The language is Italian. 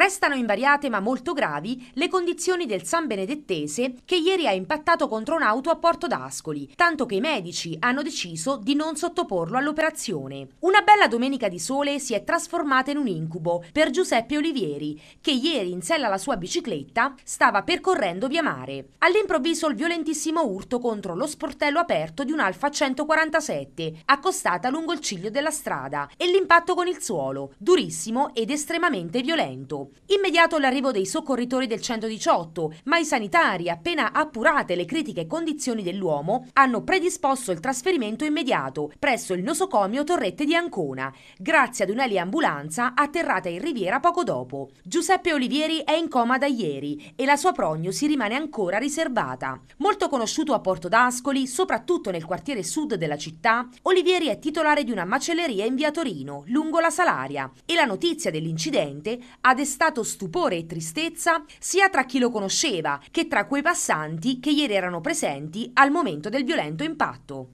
Restano invariate ma molto gravi le condizioni del San Benedettese che ieri ha impattato contro un'auto a Porto d'Ascoli, tanto che i medici hanno deciso di non sottoporlo all'operazione. Una bella domenica di sole si è trasformata in un incubo per Giuseppe Olivieri, che ieri in sella alla sua bicicletta stava percorrendo via mare. All'improvviso il violentissimo urto contro lo sportello aperto di un'Alfa 147, accostata lungo il ciglio della strada, e l'impatto con il suolo, durissimo ed estremamente violento. Immediato l'arrivo dei soccorritori del 118, ma i sanitari, appena appurate le critiche condizioni dell'uomo, hanno predisposto il trasferimento immediato presso il nosocomio Torrette di Ancona, grazie ad un'eliambulanza atterrata in riviera poco dopo. Giuseppe Olivieri è in coma da ieri e la sua prognosi rimane ancora riservata. Molto conosciuto a Porto d'Ascoli, soprattutto nel quartiere sud della città, Olivieri è titolare di una macelleria in via Torino, lungo la Salaria, e la notizia dell'incidente ha destato stato stupore e tristezza sia tra chi lo conosceva che tra quei passanti che ieri erano presenti al momento del violento impatto.